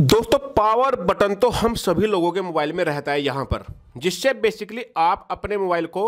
दोस्तों power button तो हम सभी लोगों के मोबाइल में रहता है यहाँ पर जिससे बेसिकली आप अपने मोबाइल को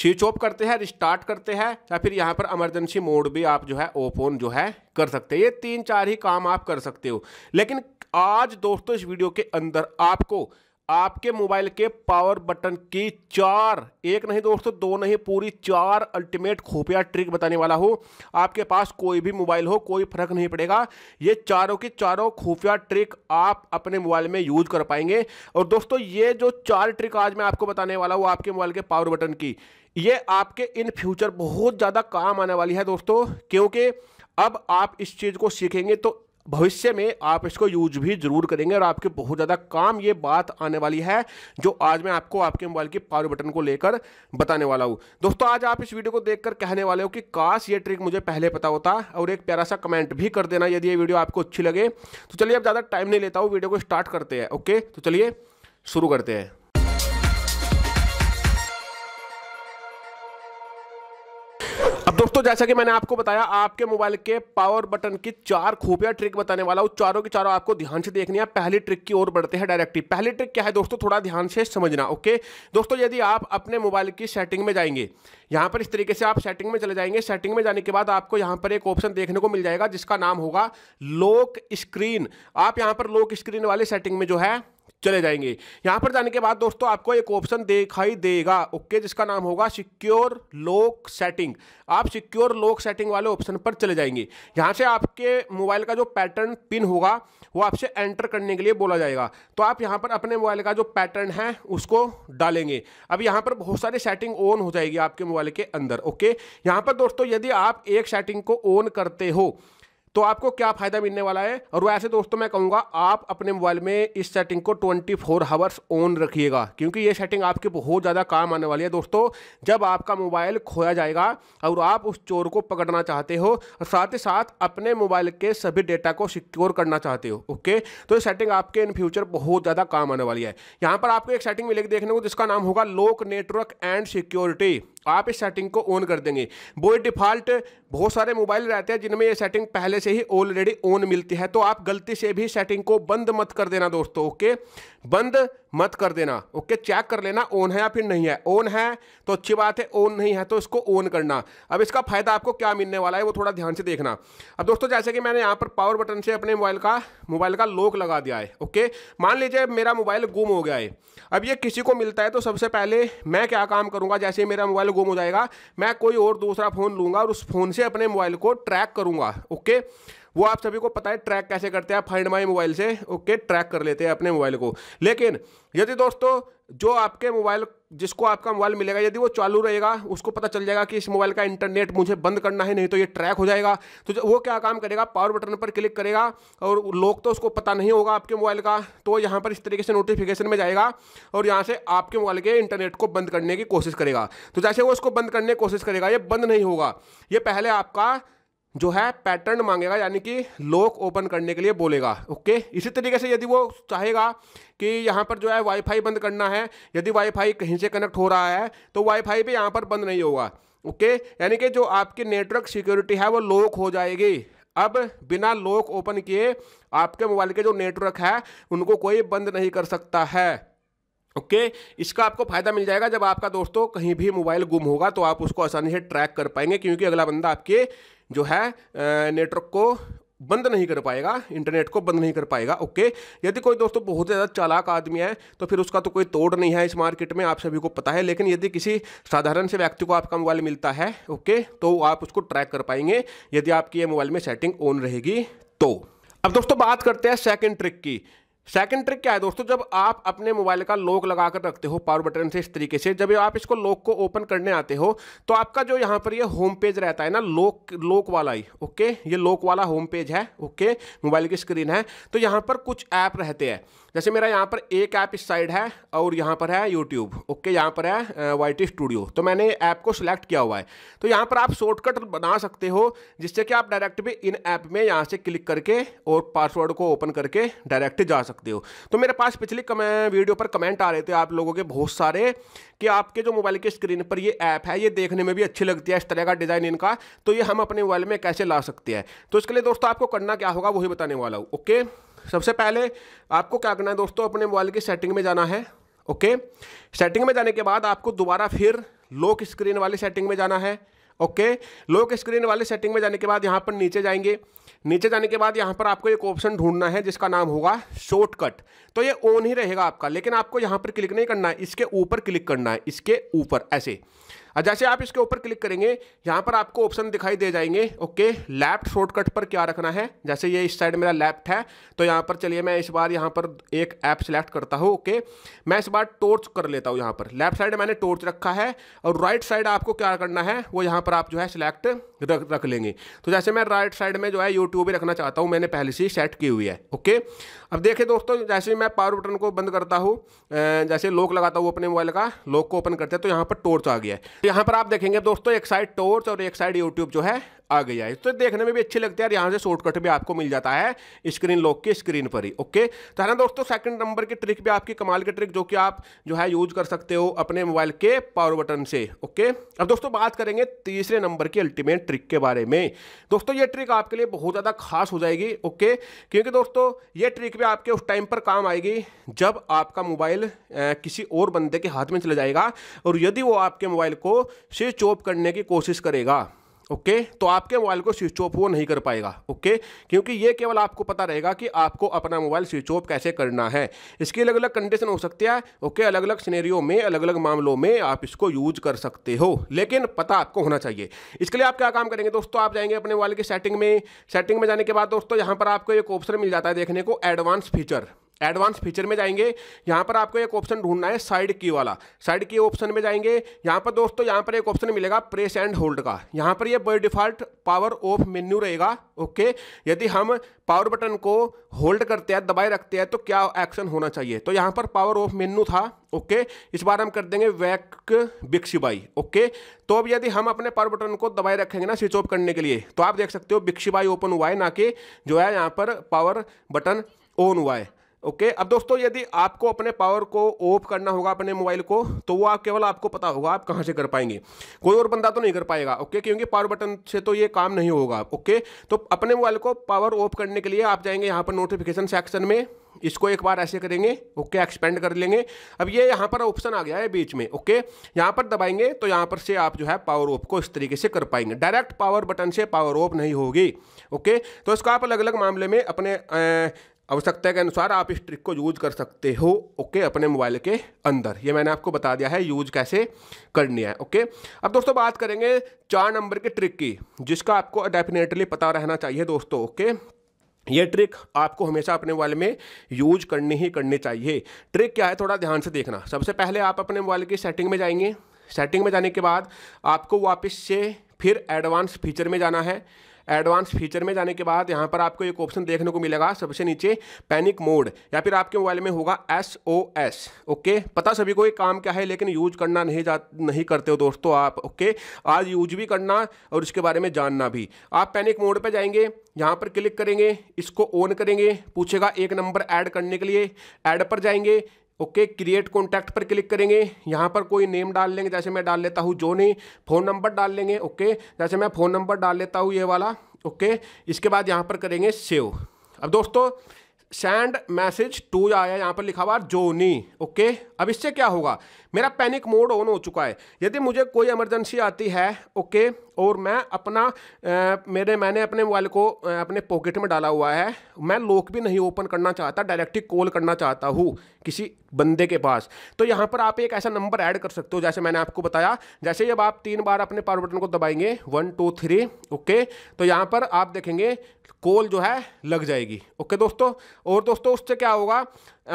स्विच ऑफ करते हैं रिस्टार्ट करते हैं या फिर यहाँ पर इमरजेंसी मोड भी आप जो है ओपन जो है कर सकते हैं ये तीन चार ही काम आप कर सकते हो लेकिन आज दोस्तों इस वीडियो के अंदर आपको आपके मोबाइल के पावर बटन की चार एक नहीं दोस्तों दो नहीं पूरी चार अल्टीमेट खुफिया ट्रिक बताने वाला हूँ आपके पास कोई भी मोबाइल हो कोई फर्क नहीं पड़ेगा ये चारों की चारों खुफिया ट्रिक आप अपने मोबाइल में यूज कर पाएंगे और दोस्तों ये जो चार ट्रिक आज मैं आपको बताने वाला हूँ आपके मोबाइल के पावर बटन की ये आपके इन फ्यूचर बहुत ज़्यादा काम आने वाली है दोस्तों क्योंकि अब आप इस चीज़ को सीखेंगे तो भविष्य में आप इसको यूज भी जरूर करेंगे और आपके बहुत ज़्यादा काम ये बात आने वाली है जो आज मैं आपको आपके मोबाइल के पावर बटन को लेकर बताने वाला हूँ दोस्तों आज आप इस वीडियो को देखकर कहने वाले हो कि काश ये ट्रिक मुझे पहले पता होता और एक प्यारा सा कमेंट भी कर देना यदि ये वीडियो आपको अच्छी लगे तो चलिए अब ज़्यादा टाइम नहीं लेता हूँ वीडियो को स्टार्ट करते हैं ओके तो चलिए शुरू करते हैं अब दोस्तों जैसा कि मैंने आपको बताया आपके मोबाइल के पावर बटन की चार खुफिया ट्रिक बताने वाला हूँ चारों के चारों आपको ध्यान से देखनी है पहली ट्रिक की ओर बढ़ते हैं डायरेक्टली पहली ट्रिक क्या है दोस्तों थोड़ा ध्यान से समझना ओके दोस्तों यदि आप अपने मोबाइल की सेटिंग में जाएंगे यहाँ पर इस तरीके से आप सेटिंग में चले जाएंगे सेटिंग में जाने के बाद आपको यहाँ पर एक ऑप्शन देखने को मिल जाएगा जिसका नाम होगा लोक स्क्रीन आप यहाँ पर लोक स्क्रीन वाले सेटिंग में जो है चले जाएंगे यहाँ पर जाने के बाद दोस्तों आपको एक ऑप्शन दिखाई देगा ओके जिसका नाम होगा सिक्योर लॉक सेटिंग आप सिक्योर लॉक सेटिंग वाले ऑप्शन पर चले जाएंगे यहाँ से आपके मोबाइल का जो पैटर्न पिन होगा वो आपसे एंटर करने के लिए बोला जाएगा तो आप यहाँ पर अपने मोबाइल का जो पैटर्न है उसको डालेंगे अब यहाँ पर बहुत सारी सेटिंग ऑन हो जाएगी आपके मोबाइल के अंदर ओके यहाँ पर दोस्तों यदि आप एक सेटिंग को ऑन करते हो तो आपको क्या फ़ायदा मिलने वाला है और वैसे दोस्तों मैं कहूँगा आप अपने मोबाइल में इस सेटिंग को 24 फोर हावर्स ऑन रखिएगा क्योंकि ये सेटिंग आपके बहुत ज़्यादा काम आने वाली है दोस्तों जब आपका मोबाइल खोया जाएगा और आप उस चोर को पकड़ना चाहते हो और साथ ही साथ अपने मोबाइल के सभी डेटा को सिक्योर करना चाहते हो ओके तो ये सेटिंग आपके इन फ्यूचर बहुत ज़्यादा काम आने वाली है यहाँ पर आपको एक सेटिंग मिलेगी देखने को जिसका नाम होगा लोक नेटवर्क एंड सिक्योरिटी आप इस सेटिंग को ऑन कर देंगे बोई डिफ़ॉल्ट बहुत सारे मोबाइल रहते हैं जिनमें ये सेटिंग पहले से ही ऑलरेडी ऑन मिलती है तो आप गलती से भी सेटिंग को बंद मत कर देना दोस्तों ओके बंद मत कर देना ओके चेक कर लेना ओन है या फिर नहीं है ओन है तो अच्छी बात है ओन नहीं है तो इसको ओन करना अब इसका फ़ायदा आपको क्या मिलने वाला है वो थोड़ा ध्यान से देखना अब दोस्तों जैसे कि मैंने यहाँ पर पावर बटन से अपने मोबाइल का मोबाइल का लॉक लगा दिया है ओके मान लीजिए मेरा मोबाइल गुम हो गया है अब ये किसी को मिलता है तो सबसे पहले मैं क्या काम करूँगा जैसे मेरा मोबाइल गुम हो जाएगा मैं कोई और दूसरा फ़ोन लूँगा और उस फ़ोन से अपने मोबाइल को ट्रैक करूँगा ओके वो आप सभी को पता है ट्रैक कैसे करते हैं आप फाइंड माई मोबाइल से ओके ट्रैक कर लेते हैं अपने मोबाइल को लेकिन यदि दोस्तों जो आपके मोबाइल जिसको आपका मोबाइल मिलेगा यदि वो चालू रहेगा उसको पता चल जाएगा कि इस मोबाइल का इंटरनेट मुझे बंद करना है नहीं तो ये ट्रैक हो जाएगा तो वो क्या काम करेगा पावर बटन पर क्लिक करेगा और लोग तो उसको पता नहीं होगा आपके मोबाइल का तो यहाँ पर इस तरीके से नोटिफिकेशन में जाएगा और यहाँ से आपके मोबाइल के इंटरनेट को बंद करने की कोशिश करेगा तो जैसे वो उसको बंद करने की कोशिश करेगा ये बंद नहीं होगा ये पहले आपका जो है पैटर्न मांगेगा यानी कि लॉक ओपन करने के लिए बोलेगा ओके इसी तरीके से यदि वो चाहेगा कि यहाँ पर जो है वाईफाई बंद करना है यदि वाईफाई कहीं से कनेक्ट हो रहा है तो वाईफाई भी यहाँ पर बंद नहीं होगा ओके यानी कि जो आपकी नेटवर्क सिक्योरिटी है वो लॉक हो जाएगी अब बिना लॉक ओपन किए आपके मोबाइल के जो नेटवर्क है उनको कोई बंद नहीं कर सकता है ओके okay, इसका आपको फायदा मिल जाएगा जब आपका दोस्तों कहीं भी मोबाइल गुम होगा तो आप उसको आसानी से ट्रैक कर पाएंगे क्योंकि अगला बंदा आपके जो है नेटवर्क को बंद नहीं कर पाएगा इंटरनेट को बंद नहीं कर पाएगा ओके यदि कोई दोस्तों बहुत ज़्यादा चालाक आदमी है तो फिर उसका तो कोई तोड़ नहीं है इस मार्केट में आप सभी को पता है लेकिन यदि किसी साधारण से व्यक्ति को आपका मोबाइल मिलता है ओके तो आप उसको ट्रैक कर पाएंगे यदि आपकी ये मोबाइल में सेटिंग ऑन रहेगी तो अब दोस्तों बात करते हैं सेकेंड ट्रिक की सेकंड ट्रिक क्या है दोस्तों जब आप अपने मोबाइल का लॉक लगा कर रखते हो पावर बटन से इस तरीके से जब आप इसको लॉक को ओपन करने आते हो तो आपका जो यहाँ पर ये होम पेज रहता है ना लॉक लॉक वाला ही ओके ये लॉक वाला होम पेज है ओके मोबाइल की स्क्रीन है तो यहाँ पर कुछ ऐप रहते हैं जैसे मेरा यहाँ पर एक ऐप इस साइड है और यहाँ पर है यूट्यूब ओके यहाँ पर है वाई टी स्टूडियो तो मैंने ऐप को सिलेक्ट किया हुआ है तो यहाँ पर आप शॉर्टकट बना सकते हो जिससे कि आप डायरेक्ट भी इन ऐप में यहाँ से क्लिक करके और पासवर्ड को ओपन करके डायरेक्ट जा सकते सकते हो तो मेरे पास पिछले वीडियो पर कमेंट आ रहे थे आप लोगों के बहुत सारे कि आपके जो मोबाइल के स्क्रीन पर ये ऐप है ये देखने में भी अच्छी लगती है इस तरह का डिज़ाइन इनका तो ये हम अपने मोबाइल में कैसे ला सकते हैं तो इसके लिए दोस्तों आपको करना क्या होगा वही बताने वाला हूँ ओके सबसे पहले आपको क्या करना है दोस्तों अपने मोबाइल की सेटिंग में जाना है ओके सेटिंग में जाने के बाद आपको दोबारा फिर लॉक स्क्रीन वाली सेटिंग में जाना है ओके लॉक स्क्रीन वाले सेटिंग में जाने के बाद यहाँ पर नीचे जाएंगे नीचे जाने के बाद यहाँ पर आपको एक ऑप्शन ढूंढना है जिसका नाम होगा शॉर्टकट तो ये ऑन ही रहेगा आपका लेकिन आपको यहाँ पर क्लिक नहीं करना है इसके ऊपर क्लिक करना है इसके ऊपर ऐसे और जैसे आप इसके ऊपर क्लिक करेंगे यहाँ पर आपको ऑप्शन दिखाई दे जाएंगे ओके लेफ्ट शॉर्टकट पर क्या रखना है जैसे ये इस साइड मेरा लेफ्ट है तो यहाँ पर चलिए मैं इस बार यहाँ पर एक ऐप सेलेक्ट करता हूँ ओके मैं इस बार टॉर्च कर लेता हूँ यहाँ पर लेफ्ट साइड मैंने टॉर्च रखा है और राइट साइड आपको क्या करना है वो यहाँ पर आप जो है सिलेक्ट रख रख लेंगे तो जैसे मैं राइट साइड में जो है यूट्यूब ही रखना चाहता हूँ मैंने पहले से ही सेट की हुई है ओके अब देखिए दोस्तों जैसे मैं पावर बटन को बंद करता हूँ जैसे लॉक लगाता हूँ अपने मोबाइल का लॉक को ओपन करते हैं तो यहाँ पर टॉर्च आ गया है तो यहाँ पर आप देखेंगे दोस्तों एक साइड टॉर्च और एक साइड यूट्यूब जो है आ गया है तो देखने में भी अच्छे लगते हैं और यहाँ से शॉर्टकट भी आपको मिल जाता है स्क्रीन लॉक की स्क्रीन पर ही ओके तो है ना दोस्तों सेकंड नंबर की ट्रिक भी आपकी कमाल की ट्रिक जो कि आप जो है यूज कर सकते हो अपने मोबाइल के पावर बटन से ओके अब दोस्तों बात करेंगे तीसरे नंबर की अल्टीमेट ट्रिक के बारे में दोस्तों ये ट्रिक आपके लिए बहुत ज़्यादा खास हो जाएगी ओके क्योंकि दोस्तों ये ट्रिक भी आपके उस टाइम पर काम आएगी जब आपका मोबाइल किसी और बंदे के हाथ में चला जाएगा और यदि वो आपके मोबाइल को स्विच ऑफ करने की कोशिश करेगा ओके तो आपके मोबाइल को स्विच ऑफ वो नहीं कर पाएगा ओके क्योंकि ये केवल आपको पता रहेगा कि आपको अपना मोबाइल स्विच ऑफ कैसे करना है इसकी अलग अलग कंडीशन हो सकती है ओके अलग अलग सिनेरियो में अलग अलग मामलों में आप इसको यूज कर सकते हो लेकिन पता आपको होना चाहिए इसके लिए आप क्या काम करेंगे दोस्तों आप जाएंगे अपने मोबाइल की सेटिंग में सेटिंग में जाने के बाद दोस्तों यहाँ पर आपको एक ऑप्शन मिल जाता है देखने को एडवांस फीचर एडवांस फीचर में जाएंगे यहाँ पर आपको एक ऑप्शन ढूंढना है साइड की वाला साइड की ऑप्शन में जाएंगे यहाँ पर दोस्तों यहाँ पर एक ऑप्शन मिलेगा प्रेस एंड होल्ड का यहाँ पर ये by default power off menu रहेगा ओके यदि हम पावर बटन को होल्ड करते हैं दबाए रखते हैं तो क्या एक्शन होना चाहिए तो यहाँ पर पावर ऑफ मेन्यू था ओके इस बार हम कर देंगे वैक बिक्सीबाई ओके तो अब यदि हम अपने पावर बटन को दबाए रखेंगे ना स्विच ऑफ करने के लिए तो आप देख सकते हो बिक्सीबाई ओपन हुआ है ना कि जो है यहाँ पर पावर बटन ऑन हुआ है ओके okay, अब दोस्तों यदि आपको अपने पावर को ऑफ करना होगा अपने मोबाइल को तो वो आप केवल आपको पता होगा आप कहाँ से कर पाएंगे कोई और बंदा तो नहीं कर पाएगा ओके okay, क्योंकि पावर बटन से तो ये काम नहीं होगा ओके okay, तो अपने मोबाइल को पावर ऑफ करने के लिए आप जाएंगे यहाँ पर नोटिफिकेशन सेक्शन में इसको एक बार ऐसे करेंगे ओके एक्सपेंड कर लेंगे अब ये यहाँ पर ऑप्शन आ गया है बीच में ओके यहाँ पर दबाएंगे तो यहाँ पर से आप जो है पावर ऑफ को इस तरीके से कर पाएंगे डायरेक्ट पावर बटन से पावर ऑफ नहीं होगी ओके तो इसको आप अलग अलग मामले में अपने आवश्यकता के अनुसार आप इस ट्रिक को यूज कर सकते हो ओके अपने मोबाइल के अंदर ये मैंने आपको बता दिया है यूज कैसे करनी है ओके अब दोस्तों बात करेंगे चार नंबर की ट्रिक की जिसका आपको डेफिनेटली पता रहना चाहिए दोस्तों ओके ये ट्रिक आपको हमेशा अपने मोबाइल में यूज करनी ही करनी चाहिए ट्रिक क्या है थोड़ा ध्यान से देखना सबसे पहले आप अपने मोबाइल की सेटिंग में जाएंगे सेटिंग में जाने के बाद आपको वापस से फिर एडवांस फीचर में जाना है एडवांस फीचर में जाने के बाद यहाँ पर आपको एक ऑप्शन देखने को मिलेगा सबसे नीचे पैनिक मोड या फिर आपके मोबाइल में होगा एस ओ एस ओके पता सभी को ये काम क्या है लेकिन यूज करना नहीं जा नहीं करते हो दोस्तों आप ओके आज यूज भी करना और इसके बारे में जानना भी आप पैनिक मोड पर जाएंगे यहाँ पर क्लिक करेंगे इसको ऑन करेंगे पूछेगा एक नंबर ऐड करने के लिए ऐड पर जाएंगे ओके क्रिएट कॉन्टैक्ट पर क्लिक करेंगे यहाँ पर कोई नेम डाल लेंगे जैसे मैं डाल लेता हूँ जोनी फ़ोन नंबर डाल लेंगे ओके जैसे मैं फ़ोन नंबर डाल लेता हूँ ये वाला ओके इसके बाद यहाँ पर करेंगे सेव अब दोस्तों सेंड मैसेज टू आया यहाँ पर लिखा हुआ जोनी ओके अब इससे क्या होगा मेरा पैनिक मोड ऑन हो चुका है यदि मुझे कोई इमरजेंसी आती है ओके और मैं अपना आ, मेरे मैंने अपने मोबाइल को आ, अपने पॉकेट में डाला हुआ है मैं लॉक भी नहीं ओपन करना चाहता डायरेक्ट ही कॉल करना चाहता हूँ किसी बंदे के पास तो यहाँ पर आप एक ऐसा नंबर ऐड कर सकते हो जैसे मैंने आपको बताया जैसे जब आप तीन बार अपने पावर बटन को दबाएंगे वन टू थ्री ओके तो यहाँ पर आप देखेंगे कॉल जो है लग जाएगी ओके दोस्तों और दोस्तों उससे क्या होगा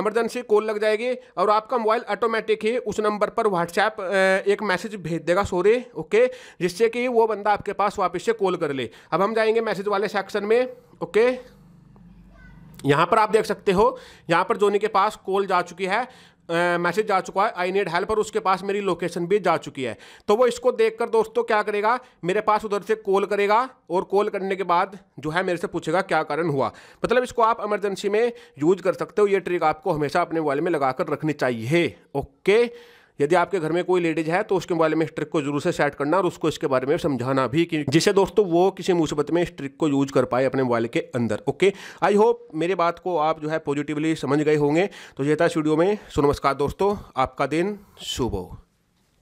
एमरजेंसी कॉल लग जाएगी और आपका मोबाइल ऑटोमेटिक ही उस नंबर पर व्हाट्सएप एक मैसेज भेज देगा सॉरी ओके जिससे कि वो बंदा आपके पास वापस से कॉल कर ले अब हम जाएंगे मैसेज वाले सेक्शन में ओके यहाँ पर आप देख सकते हो यहाँ पर जोनी के पास कॉल जा चुकी है मैसेज जा चुका है आई नीड हेल्प और उसके पास मेरी लोकेशन भी जा चुकी है तो वो इसको देखकर दोस्तों क्या करेगा मेरे पास उधर से कॉल करेगा और कॉल करने के बाद जो है मेरे से पूछेगा क्या कारण हुआ मतलब इसको आप इमरजेंसी में यूज कर सकते हो ये ट्रिक आपको हमेशा अपने मोबाइल में लगा कर रखनी चाहिए ओके okay? यदि आपके घर में कोई लेडीज है तो उसके बारे में इस ट्रिक को जरूर से सेट करना और उसको इसके बारे में समझाना भी कि जिसे दोस्तों वो किसी मुसीबत में इस ट्रिक को यूज कर पाए अपने मोबाइल के अंदर ओके आई होप मेरी बात को आप जो है पॉजिटिवली समझ गए होंगे तो ये था वीडियो में सो नमस्कार दोस्तों आपका दिन शुभ हो